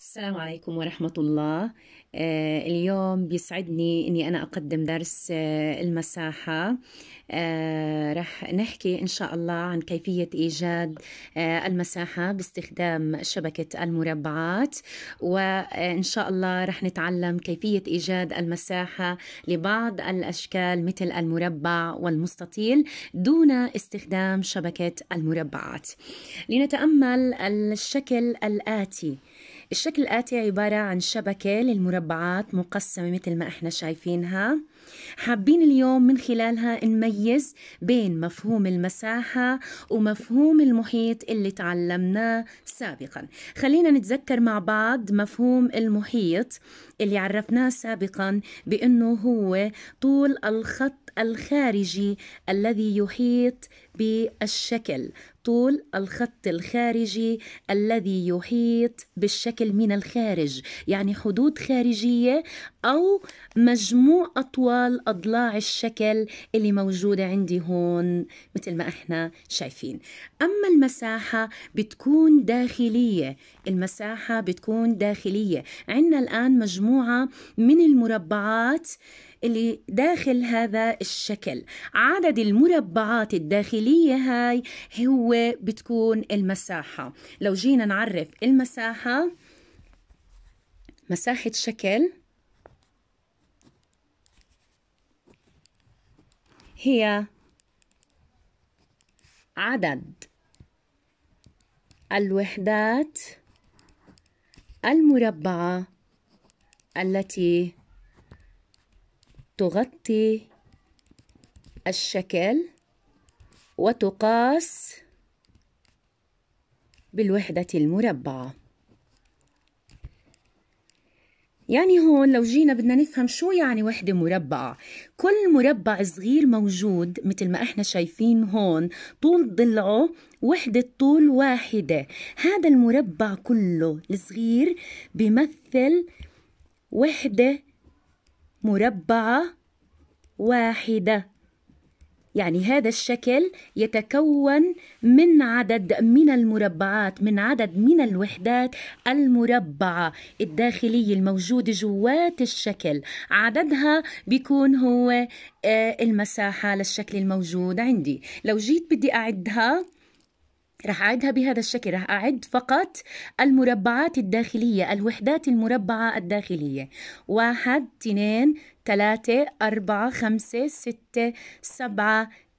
السلام عليكم ورحمة الله آه، اليوم بيسعدني أني أنا أقدم درس آه، المساحة آه، رح نحكي إن شاء الله عن كيفية إيجاد المساحة باستخدام شبكة المربعات وإن شاء الله رح نتعلم كيفية إيجاد المساحة لبعض الأشكال مثل المربع والمستطيل دون استخدام شبكة المربعات لنتأمل الشكل الآتي الشكل الآتي عبارة عن شبكة للمربعات مقسمة مثل ما احنا شايفينها حابين اليوم من خلالها نميز بين مفهوم المساحة ومفهوم المحيط اللي تعلمناه سابقا خلينا نتذكر مع بعض مفهوم المحيط اللي عرفناه سابقا بأنه هو طول الخط الخارجي الذي يحيط بالشكل طول الخط الخارجي الذي يحيط بالشكل من الخارج يعني حدود خارجية أو مجموع أطوال أضلاع الشكل اللي موجودة عندي هون مثل ما إحنا شايفين أما المساحة بتكون داخلية المساحة بتكون داخلية عندنا الآن مجموعة من المربعات اللي داخل هذا الشكل عدد المربعات الداخلية الآلية هاي هو بتكون المساحة لو جينا نعرف المساحة مساحة شكل هي عدد الوحدات المربعة التي تغطي الشكل وتقاس بالوحدة المربعة يعني هون لو جينا بدنا نفهم شو يعني وحدة مربعة كل مربع صغير موجود مثل ما احنا شايفين هون طول ضلعه وحدة طول واحدة هذا المربع كله الصغير بيمثل وحدة مربعة واحدة يعني هذا الشكل يتكون من عدد من المربعات من عدد من الوحدات المربعة الداخلية الموجودة جوات الشكل عددها بيكون هو آه، المساحة للشكل الموجود عندي لو جيت بدي أعدها رح أعدها بهذا الشكل رح أعد فقط المربعات الداخلية الوحدات المربعة الداخلية واحد اثنين ثلاثة أربعة خمسة ستة سبعة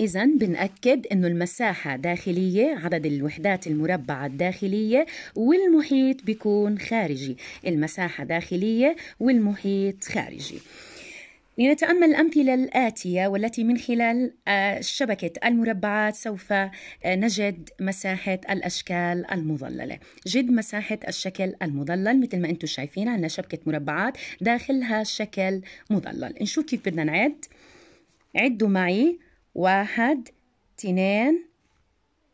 إذا بنأكد إنه المساحة داخلية عدد الوحدات المربعة الداخلية والمحيط بيكون خارجي المساحة داخلية والمحيط خارجي لنتأمل الأمثلة الآتية والتي من خلال آه، شبكة المربعات سوف آه، نجد مساحة الأشكال المضللة جد مساحة الشكل المضلل مثل ما أنتم شايفين عندنا شبكة مربعات داخلها شكل مضلل نشوف كيف بدنا نعد عدوا معي واحد اثنين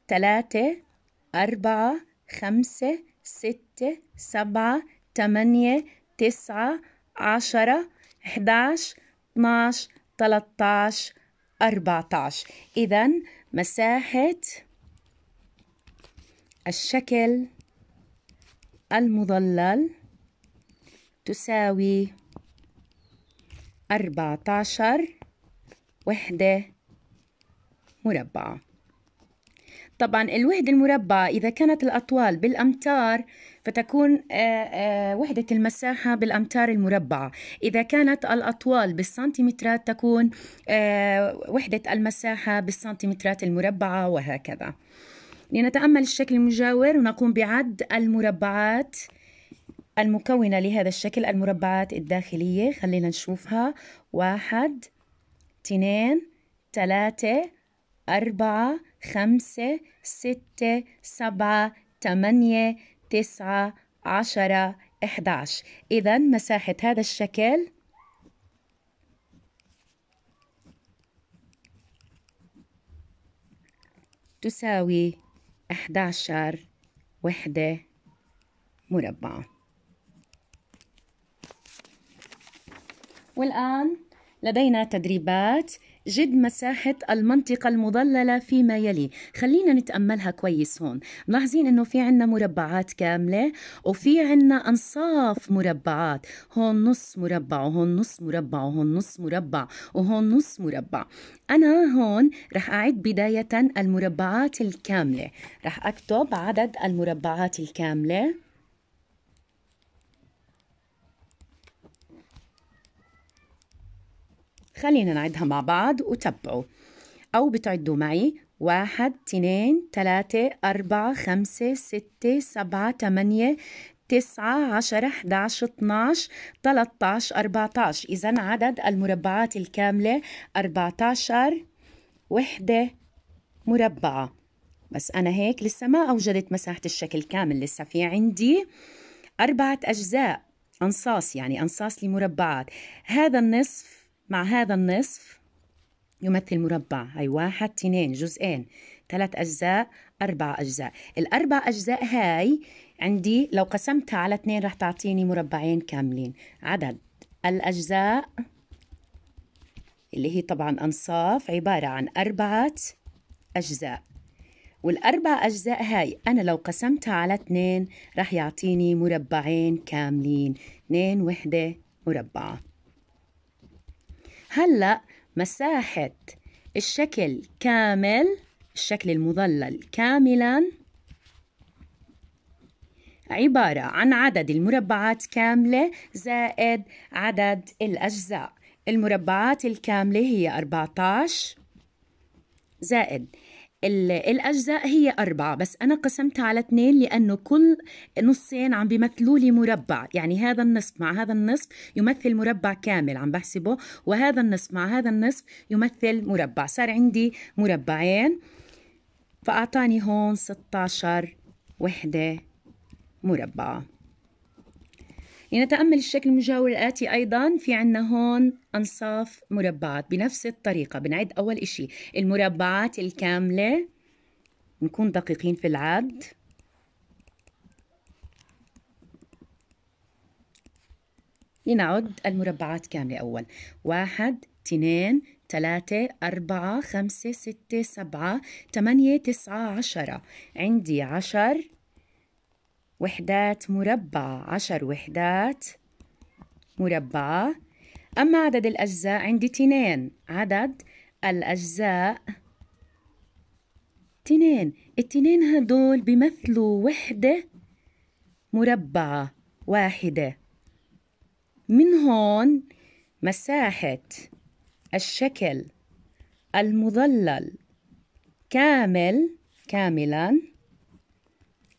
تلاتة أربعة خمسة ستة سبعة تمانية تسعة عشرة اثناش ثلاثة أربعة عشر إذا مساحة الشكل المضلل تساوي أربعة عشر وحدة مربعة طبعا الوحدة المربعة إذا كانت الأطوال بالأمتار فتكون آه، آه، وحدة المساحة بالأمتار المربعة إذا كانت الأطوال بالسنتيمترات تكون آه، وحدة المساحة بالسنتيمترات المربعة وهكذا لنتأمل الشكل المجاور ونقوم بعد المربعات المكونة لهذا الشكل المربعات الداخلية خلينا نشوفها واحد اثنين ثلاثة أربعة خمسة ستة سبعة ثمانية تسعة عشرة إحداش إذا مساحة هذا الشكل تساوي إحداشر وحدة مربعة والآن لدينا تدريبات جد مساحة المنطقة المضللة فيما يلي خلينا نتأملها كويس هون ملاحظين أنه في عنا مربعات كاملة وفي عنا أنصاف مربعات هون نص مربع وهون نص مربع وهون نص مربع وهون نص مربع أنا هون رح أعد بداية المربعات الكاملة رح أكتب عدد المربعات الكاملة خلينا نعدها مع بعض وتبعوا أو بتعدوا معي واحد اثنين ثلاثة أربعة خمسة ستة سبعة ثمانية تسعة عشرة ثلاثة عشر أربعة عشر إذا عدد المربعات الكاملة عشر وحدة مربعة بس أنا هيك لسه ما أوجدت مساحة الشكل كامل لسه في عندي أربعة أجزاء أنصاص يعني أنصاص لمربعات هذا النصف مع هذا النصف يمثل مربع هي واحد اثنين جزئين ثلاث أجزاء أربع أجزاء الأربع أجزاء هاي عندي لو قسمتها على اثنين رح تعطيني مربعين كاملين عدد الأجزاء اللي هي طبعا أنصاف عبارة عن أربعة أجزاء والأربع أجزاء هاي أنا لو قسمتها على اثنين رح يعطيني مربعين كاملين اثنين وحدة مربعة هلأ مساحة الشكل كامل الشكل المظلل كاملاً عبارة عن عدد المربعات كاملة زائد عدد الأجزاء المربعات الكاملة هي 14 زائد الأجزاء هي أربعة بس أنا قسمتها على اثنين لأنه كل نصين عم بيمثلوا لي مربع يعني هذا النصف مع هذا النصف يمثل مربع كامل عم بحسبه وهذا النصف مع هذا النصف يمثل مربع صار عندي مربعين فأعطاني هون 16 وحدة مربعة لنتأمل الشكل المجاور الآتي أيضا في عنا هون أنصاف مربعات بنفس الطريقة بنعد أول إشي المربعات الكاملة نكون دقيقين في العد لنعد المربعات كاملة أول واحد اثنين ثلاثة أربعة خمسة ستة سبعة ثمانية تسعة عشرة عندي عشر وحدات مربعة عشر وحدات مربعة أما عدد الأجزاء عندي تنين عدد الأجزاء تنين التنين هدول بيمثلوا وحدة مربعة واحدة من هون مساحة الشكل المظلل كامل كاملا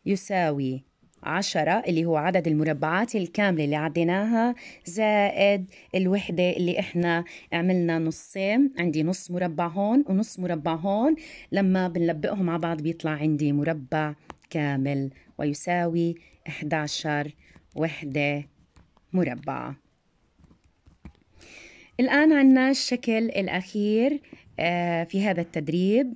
يساوي عشرة اللي هو عدد المربعات الكاملة اللي عديناها زائد الوحدة اللي احنا عملنا نصين عندي نص مربع هون ونص مربع هون لما بنلبقهم على بعض بيطلع عندي مربع كامل ويساوي 11 وحدة مربعة الآن عنا الشكل الأخير آه، في هذا التدريب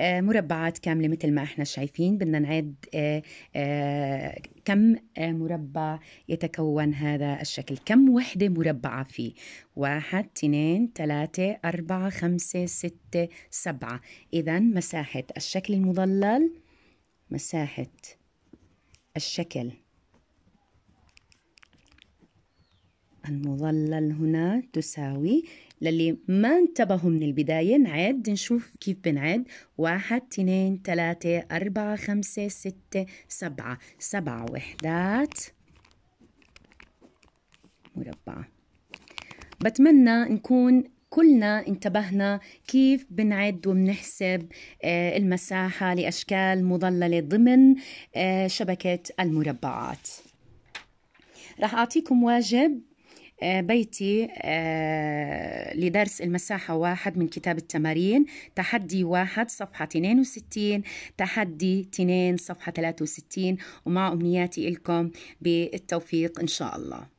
آه، مربعات كاملة مثل ما احنا شايفين بدنا نعد آه، آه، كم مربع يتكون هذا الشكل كم وحدة مربعة فيه واحد اثنين ثلاثة أربعة خمسة ستة سبعة إذا مساحة الشكل المضلل مساحة الشكل المضلل هنا تساوي للي ما انتبهوا من البداية نعد نشوف كيف بنعد واحد اثنين ثلاثة أربعة خمسة ستة سبعة سبعة وحدات مربعة بتمنى نكون كلنا انتبهنا كيف بنعد وبنحسب آه، المساحة لأشكال مضللة ضمن آه، شبكة المربعات رح أعطيكم واجب آه، بيتي آه، لدرس المساحة واحد من كتاب التمارين تحدي واحد صفحة 62 تحدي 2 صفحة 63 ومع أمنياتي لكم بالتوفيق إن شاء الله